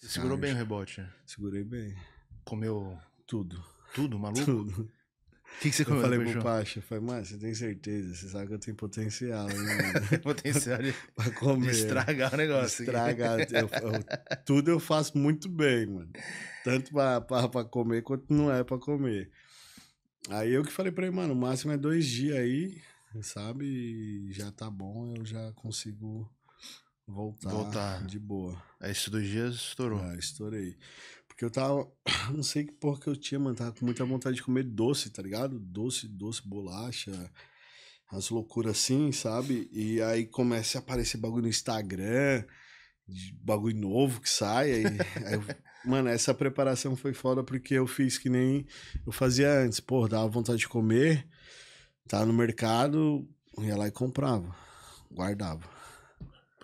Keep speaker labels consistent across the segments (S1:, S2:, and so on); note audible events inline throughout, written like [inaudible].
S1: Você segurou bem o
S2: rebote? Segurei bem.
S1: Comeu tudo. Tudo, maluco? Tudo. O que, que, você comeu? Eu falei pro
S2: Pacha, falei, mano, você tem certeza, você sabe que eu tenho potencial, né? [laughs] potencial de, [laughs] pra comer. De estragar o negócio. Estragar. eu, eu, tudo eu faço muito bem, mano. Tanto pra, pra, pra comer quanto não é pra comer. Aí eu que falei pra ele, mano, o máximo é dois dias aí, sabe? E já tá bom, eu já consigo voltar, ah, voltar. Tá. de boa. Aí esses dois dias estourou. Ah, estourei. Porque eu tava. [coughs] Não sei que porra que eu tinha, mano. Tava com muita vontade de comer doce, tá ligado? Doce, doce, bolacha. As loucuras assim, sabe? E aí começa a aparecer bagulho no Instagram, bagulho novo que sai. Aí, [laughs] aí eu, mano, essa preparação foi foda porque eu fiz que nem eu fazia antes. Pô, dava vontade de comer, tava tá no mercado, ia lá e comprava, guardava.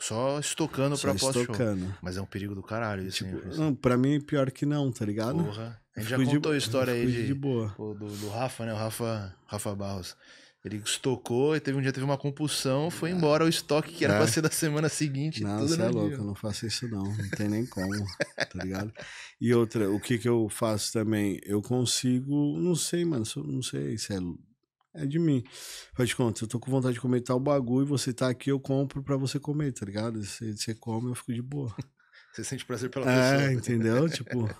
S2: Só estocando para pra Estocando,
S1: show Mas é um perigo do caralho isso, tipo, hein,
S2: não, mim, pior
S1: que não, tá ligado? Porra.
S2: A gente já de, contou a história aí de, de
S1: boa. Do, do, Rafa, né? O Rafa, Rafa Barros. Ele estocou e teve um dia teve uma compulsão, foi ah. embora o estoque que era é. pra ser da semana seguinte. Não, tudo você é louco, eu não
S2: faço isso não, não tem nem [laughs] como, tá ligado? E outra, o que que eu faço também? Eu consigo, não sei, mano, não sei se é é de mim. Faz de conta, eu tô com vontade de comer tal bagulho, você tá aqui, eu compro pra você comer, tá ligado? Você, você come, eu fico de boa. [laughs]
S1: Você sente prazer pela é, pessoa. É,
S2: entendeu? [laughs] tipo.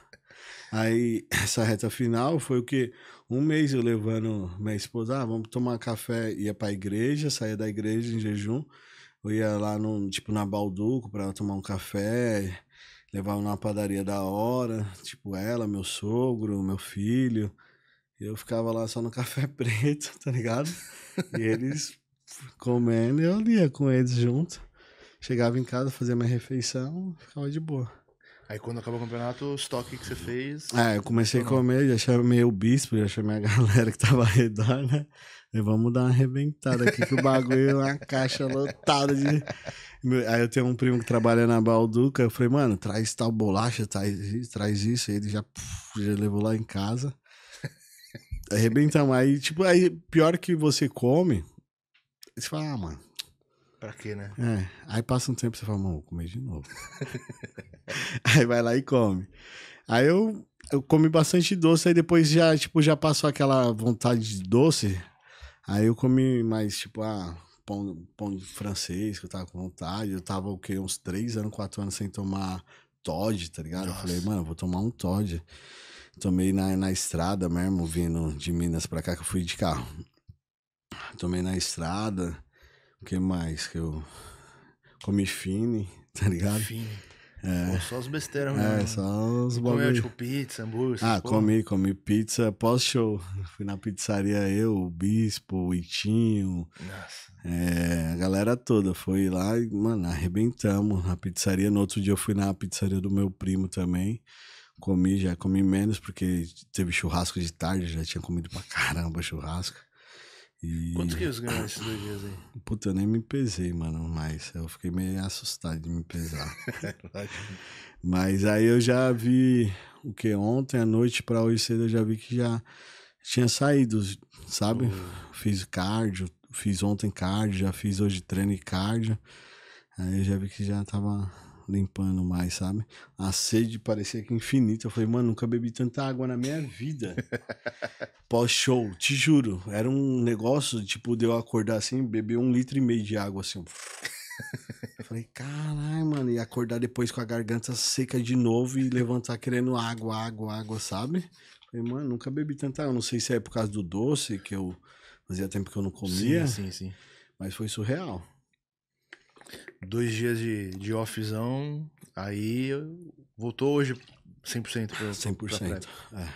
S2: Aí, essa reta final foi o que? Um mês eu levando minha esposa, ah, vamos tomar café, ia pra igreja, saía da igreja em jejum. Eu ia lá, no, tipo, na Balduco pra tomar um café, levava numa padaria da hora, tipo, ela, meu sogro, meu filho. Eu ficava lá só no café [laughs] preto, tá ligado? E eles comendo, eu lia com eles junto. Chegava em casa, fazia minha refeição,
S1: ficava de boa. Aí quando acabou o campeonato, o estoque que você fez. É, eu comecei a comer,
S2: já chamei o bispo, já chamei a [laughs] galera que tava ao redor, né? E vamos dar uma arrebentada aqui, que o bagulho é uma caixa lotada de. [laughs] Aí eu tenho um primo que trabalha na Balduca, eu falei, mano, traz tal bolacha, traz, traz isso. ele já, já levou lá em casa. Arrebentamos. Aí, tipo, aí pior que você come, você fala, ah, mano. Pra quê, né? É. Aí passa um tempo você fala, mano, vou comer de novo. [laughs] aí vai lá e come. Aí eu, eu comi bastante doce, aí depois já, tipo, já passou aquela vontade de doce. Aí eu comi mais, tipo, ah, pão, pão francês, que eu tava com vontade. Eu tava, o quê? Uns três anos, quatro anos sem tomar Todd, tá ligado? Nossa. Eu falei, mano, eu vou tomar um Todd. Tomei na, na estrada mesmo, vindo de Minas pra cá, que eu fui de carro. Tomei na estrada. O que mais que eu. Comi fine, [laughs] tá ligado? Fine. É. só os besteiras, mesmo. Né? É, só os é bagulho. Comeu, tipo, pizza, hambúrguer. Ah, comi, comi pizza pós-show. Fui na pizzaria eu, o Bispo, o Itinho. Nossa. É, a galera toda foi lá e, mano, arrebentamos na pizzaria. No outro dia eu fui na pizzaria do meu primo também comi, já comi menos, porque teve churrasco de tarde, já tinha comido pra caramba churrasco. E... Quantos quilos ganhou
S1: esses dois dias aí?
S2: Puta, eu nem me pesei, mano, mas eu fiquei meio assustado de me pesar.
S1: [laughs]
S2: mas aí eu já vi o que ontem à noite para hoje cedo eu já vi que já tinha saído, sabe? Uhum. Fiz cardio, fiz ontem cardio, já fiz hoje treino e cardio. Aí eu já vi que já tava limpando mais, sabe? A sede parecia que é infinita. Eu falei, mano, nunca bebi tanta água na minha vida. [laughs] Pós-show, te juro. Era um negócio, tipo, de eu acordar assim, beber um litro e meio de água, assim. Eu falei, caralho, mano, e acordar depois com a garganta seca de novo e levantar querendo água, água, água, sabe? Eu falei, mano, nunca bebi tanta água. Não sei se é por causa do doce, que eu fazia tempo que eu não comia. Sim, sim, sim. Mas foi surreal.
S1: Dois dias de, de offzão,
S2: aí voltou hoje 100% pra, 100%. Pra é.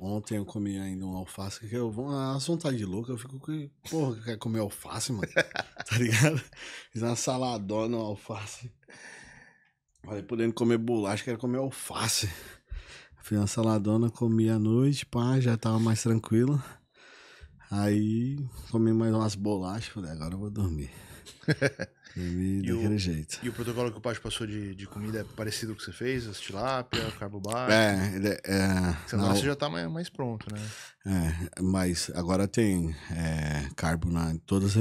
S2: Ontem eu comi ainda um alface, que eu vou às ah, vontade de louca, eu fico com. Porra, quer comer alface, mano? [laughs] tá ligado? Fiz uma saladona, um alface. Falei, podendo comer bolacha, quero comer alface. Fiz uma saladona, comi à noite, pá, já tava mais tranquilo. Aí comi mais umas bolachas, falei, agora eu vou dormir e, [laughs] e o, jeito.
S1: E o protocolo que o Pacho passou de, de comida é parecido com o que você fez? As tilápia, carbobar? É, ele,
S2: é você, não, você já
S1: tá mais, mais, pronto, né?
S2: É, mas agora tem é, carbo na todas,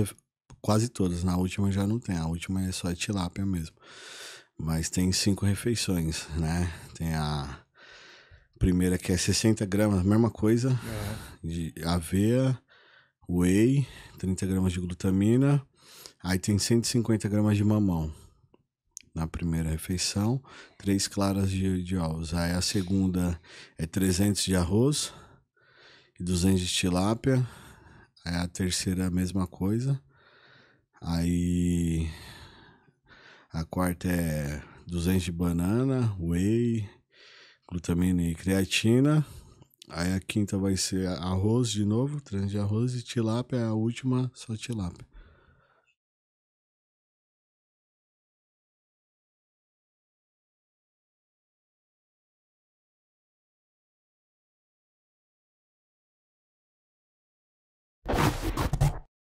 S2: quase todas. Na última já não tem, a última é só tilápia mesmo. Mas tem cinco refeições, né? Tem a primeira que é 60 gramas, mesma coisa,
S1: é.
S2: de aveia whey, 30 gramas de glutamina. Aí tem 150 gramas de mamão na primeira refeição, três claras de, de, ovos. Aí a segunda é 300 de arroz e 200 de tilápia. Aí a terceira é a mesma coisa. Aí a quarta é 200 de banana, whey, glutamina e creatina. Aí a quinta vai ser arroz de novo, trans de arroz e tilápia, é a última só tilápia.